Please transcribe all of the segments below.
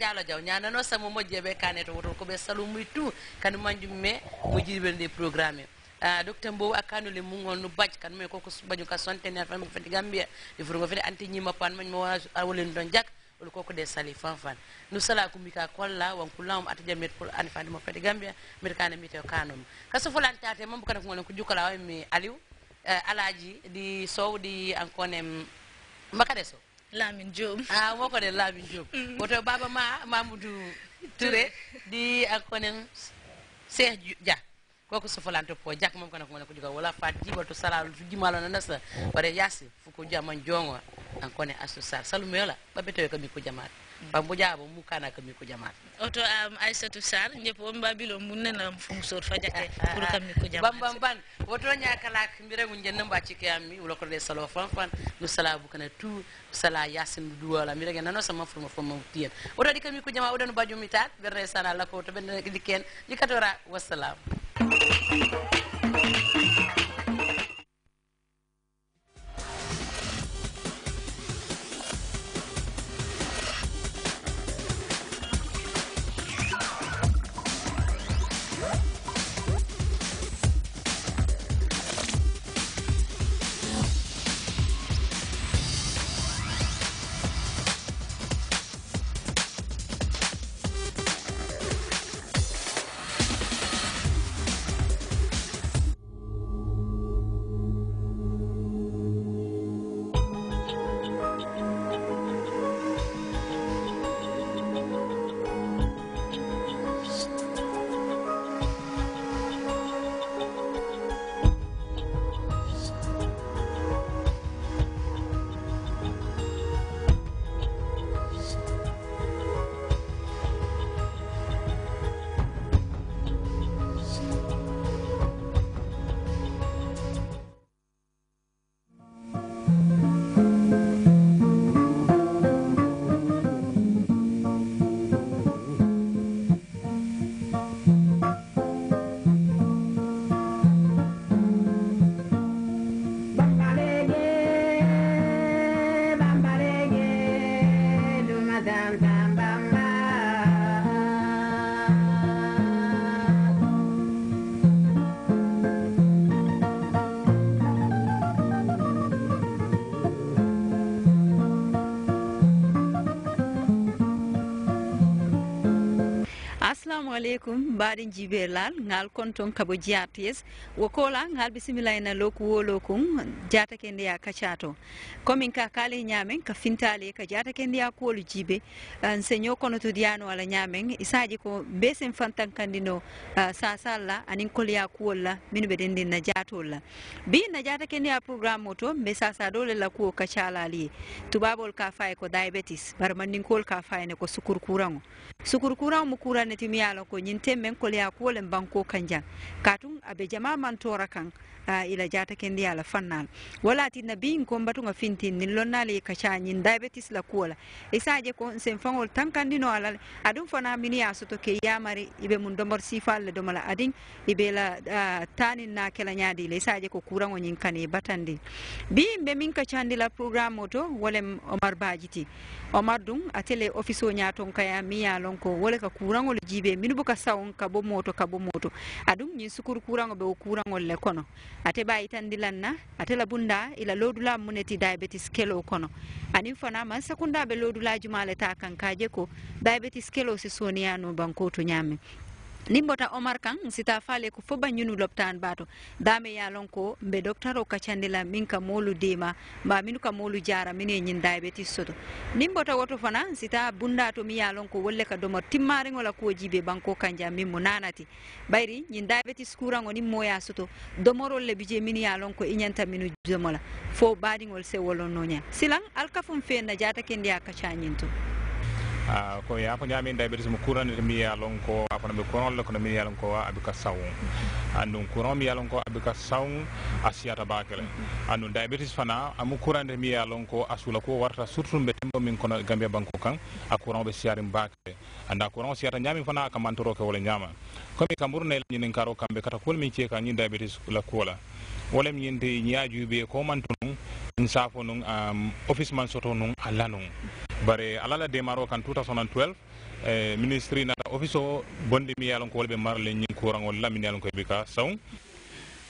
jalo jaw ñanano samo moƴƴeɓe kaneto woto koɓe salumuy tout kadi majjum me mo jiɗiɓel nde programme ah, docteur mbow akkanule mum on no baaj kan mumen koko bañu ka centenaire fan fati gambia e fotongo fete de sali fanfan no sala ko mbika kolla wonko lawm ata jam mbeɗa pol ane fandemo fati gambia mbeɗa kane mbitew kanoma kaso folantate mambo kana ko gonen ko jukkala o mi aliw eh, alaji ɗi sow ɗi ankonem makade sow Lamine Diop ah moo ko de Lamine Diop woto mm-hmm. baba ma Mamadou Touré di konen Cheikh Dia koko sofolante po jak mom kana ko mona ko diga wala fat jibato salalu jimalo na nasa oh. bare yasi fuko jaman jongo an kone asu sar salumu yola babe to ko mi kujamaat pambo mm. jaabo mu kana ko mi kujamaat oto am um, aissatou sar ñep on babilo mun nana fa jake pour kam ban woto nyakala ko mi ba ci kiyam mi wala de salo fan nu sala bu kana tu sala yasin duwala mi rega nano sama furma furma tiyen oto di kam ko jama odo no bajumi tat berne sana la ko to ben diken dikatora wassalam Thank you. alaikum baɗin jibe laal ngal konton kabo jiyatiyes wokola ngal bisimila ena loku wolo kun jata ndeya ya kachato komin ka kale nyamen ka fintale ka jata kende ya kuolu jibe ah, nsenyo kono to diano ala nyamen isaji ko besen fantan kandino uh, ah, sasalla anin kol ya kuolla minu bedendin na jatolla bi na jata ndeya programme o to mbe sasa dole la kuwo kachala ali tubabol ka fay ko diabetes barmandin kol ka fay ne ko sukur kurango sukurkura kura ne timiyala ko nyinte men ko ya ko len banko kanjan katun abe jama man tora kan ila jata ken yala fannal wala ti nabi ko batu nga fintin nin lonnali ka cha nyin diabetes la kola isaje ko sen fangol tankandino ala adun fana mini ya soto ke yamari ibe mun domor sifal le domala adin ibe la uh, tanin na kala nyadi le isaje ko kurango nyin kane batandi bi be min ka la program moto wolem omar bajiti omar dum atele ofiso ñaton kaya mi ya wole ka kuraŋol jiibe minu buka sawon ka bo moto ka bo moto adum ñin sukuru kurango ɓe o kuraŋol le kono ate ɓa itandi lan na ate la bunda ila lodula muneti diabetes kelo kono anin fana man sakunda be lodulaji ma ta kankaje ko diabetes kelo si soniyano to nyame nimbota omar kan sita fale ko foba nyunu loptan bato dame ya lonko be docteur o kachandila minka molu dema ma min ka molu jara mine nyin diabetes soto nimbota woto fana sita bunda to mi ya lonko wolle ka domor timmare ngola ko jibe banko kanja mi munanati bayri nyin diabetes kurango ngoni moya soto domorol le bije min ya lonko inyanta minu domola fo baɗigol se wolono nya silang alkafum fe na jata kendi akachanyinto Ah, ko ya ko ñaami dayɓete somi courant ete mi yaalon ko afono mi courant le kono mi yaalon ko abi ka saw andum courant mi yaalon ko abika ka saw a siyata bakele andum diabetes fana amu ah, courant ete mi yaalon ko a suula ko warata surtout mbe tembo min kono gambia banko kan a courant ɓe siyarim bakele anda ah, courant o siyata ñaami fana a kamantoro ke wala ñaama comme kamburu ne nin karo kamɓe kata kuwol min ceeka ñin diabetes la kuwola wolem ñinte ñaajuɓe ko man to num n nun num office man soto nun alla num bare alala démarre o kan 2012 eh, ministre nata office o bonde mi yalon ko wolɓe marle ñin courangol lamini yalon koyeɓe ka sawn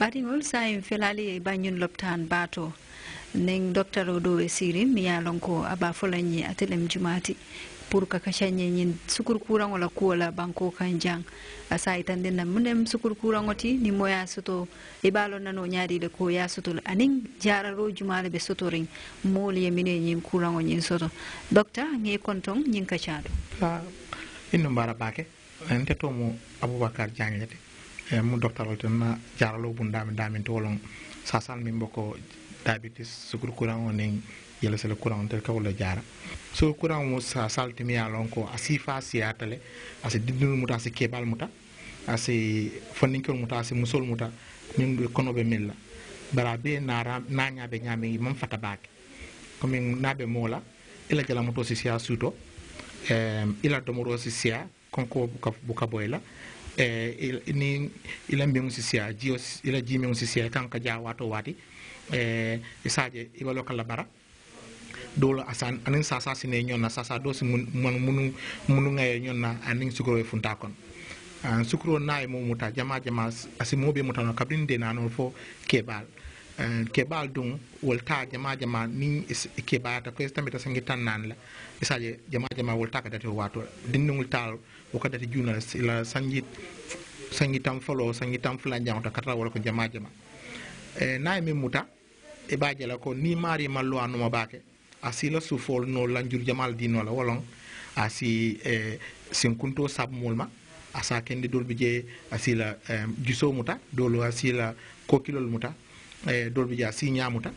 ɓatigol sa en felali e bañun loptan bato nen docteur o ɗo e sirin mi yalon ko aba folañi atelem jumati pour ka kasha nyenyin sukur kurang wala kuola banko kanjang asa itande na munem sukur kurang oti ni moya soto ibalo na nyari de ko ya suto aning jara ro jumala be suto ring mol ye mine nyim kurang nyin suto doctor nge kontong nyin ka inu mbara inno bara bake ente to mo abubakar janglete e mu doctor olto na jara lo bundam damin tolon sasan min boko diabetes sukur kurang oning yelasela kuraŋo tel ka wala jara so kuraŋo sa salti mi ye lon ko a sifa siyata le a si muta asi kebal muta asi si fandinkol muta asi si musol muta min kono be min la bari a be naara na ñaabe ñaami man fata baake comme naabe moo la ila jala muto si siya suuto ila domoro si siya konko buka, buka boy la eh, ni ila mbeŋo si siya jio ila jimeŋo si siya kaŋ ka jaa waato waati eh, isaje ibaloo ka la bara dolo asan anin sasa sine na sasa do si mun munu munu ngaye na anin sukuro e funta kon an ah, sukuro nay e mo muta jama jama asi be muta no kabrin de nano fo kebal uh, kebal dun wolta jama jama ni kebaya ta kwesta ta sangi tan nan la isaje jama jama wolta ka date wato dinnul tal o ka date juna la sangi sangi tam folo sangi tam fula ta katra wol ko jama jama eh, e nay mi muta e baaje la ko ni mari e mallo anuma baake asila sufol no njur jamal no la wolong asi eh, sin sinkunto sab mulma asa kendi dolbi je asila la juso muta dolo asila kokilol muta eh, dolbi je asi muta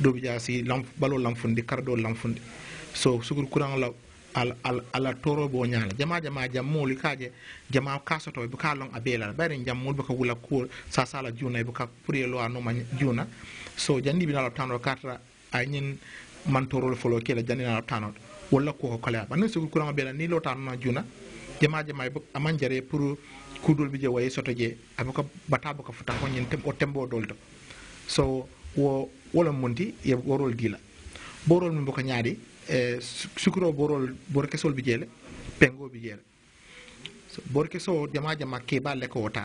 dolbi je asi lamp balo lamfundi kardo lamfundi so sugur kurang la al al ala toro bo nyaala jama jama jam moli kaaje jama kaso to be ka long abela bare jam be ka wula ko sa sala juna be ka pure lo anuma juna so jandi bi na la tanro katra anyin mantorol folo ke la janina tanot wala ko kala ba ne sugul kurama bela ni lo tanna juna jama jama bu aman jare pour kudul bi je waye soto je amako bata baka futa ko nyen tem o tembo dolto so wo wala monti ye worol dila borol mun boko nyaadi e sukuro borol bor borkesol bi jele pengo bi jele so bor borkeso jama jama ke balle ko wota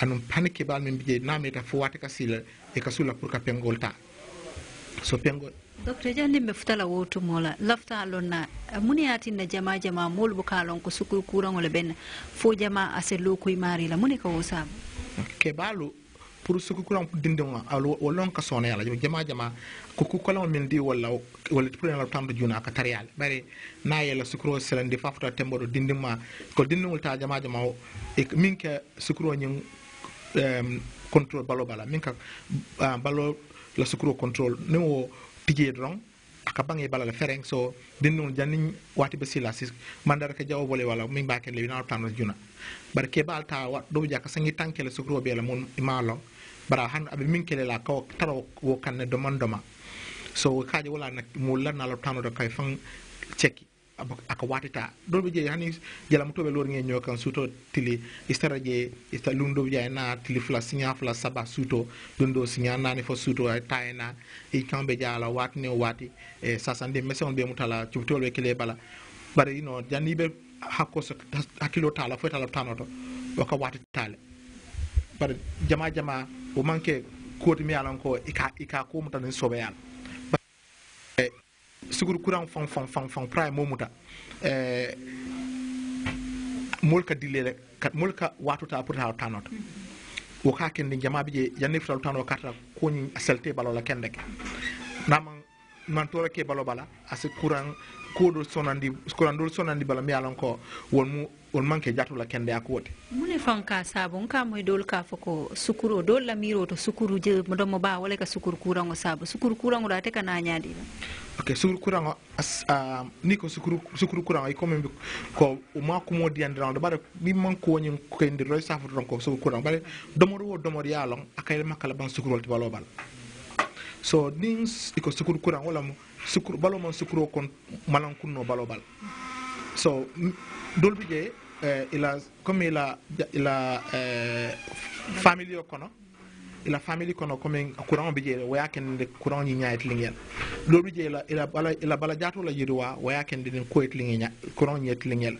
anum panike bal min bi je namita fu wata kasila e kasula pour ka pengol ta so pengo docteur jandi ɓe futala wotu mola lafta lonna muniyati na jama jama mol kalon ko sukuru kuran wala ben fo jama ase lokoy mari la muni ka wosa ke balu pour sukuru kuran dindin wa walon ka sona yala jama jama ko ku kolon min di wala wala pour na tamdo juna ka tarial bare na yala sukuro selande fafuta tembo do dindin ko dindin ta jama jama e min ke sukuro nyin um, control balo bala min ka uh, ah, balo la sukuro control ne wo tije dron aka bange bala la fereng so den non janni wati be sila sis mandar ka jawo bole wala min ba ke le na tan juna bar ke bal ta wa do jaka sangi tankele sukuro be la mon imalo bara han abe min kele la ko taro wo kanne do man do so kaaje wala nak mo lan na la tan do kay fang cheki akawatita dolbe je hani jala mutobe lor nge nyo kan suto tili istara je ista lundo ya na tili fla sinya fla saba suto dundo sinya na ni fo suto ay eh, tayna e eh, kambe jala wat ne wati e eh, sasande meson be mutala chubtolbe kile bala bare ino janibe hakko hakilo tala fo tala tanoto waka wati tale bare jama jama o manke kodi mi alanko ika ika ko mutan sobe yala sigur kuran fan fan fan fan pra mo muta eh molka kat molka watuta pour ha tanot wo ka kende jama bije yanne fital tano kata ko ni salte balola kende ke naman man tora ke balo bala ase kuran kodol sonandi skonandol sonandi bala miyalon ko mu won manke jatula kende a kuwote mune fanka sabu ka moy dol ka foko sukuru dol la miro to sukuru je domo ba wala ka sukuru kurango sabu sukuru kurango da te kana nyaadi ok sukuru kurango ni ko sukuru, sukuru kurango i comme ko o ma ko modi ɓaɗa do bare bi man ko sukuru kurango bare domoro wo domoro yalon akay makkala ban sukurol to balobal so din iko sukuru wala mo sukuru balo man sukuro kon malankun no balo bal so dolbi bi je eh, ila comme ila ila eh, famille kono ila famille kono comme courant bi je waya ken de courant ni nyaet lingen dol bi je ila ila bala ila bala jato la yirwa waya ken de ko et lingen courant nyet lingen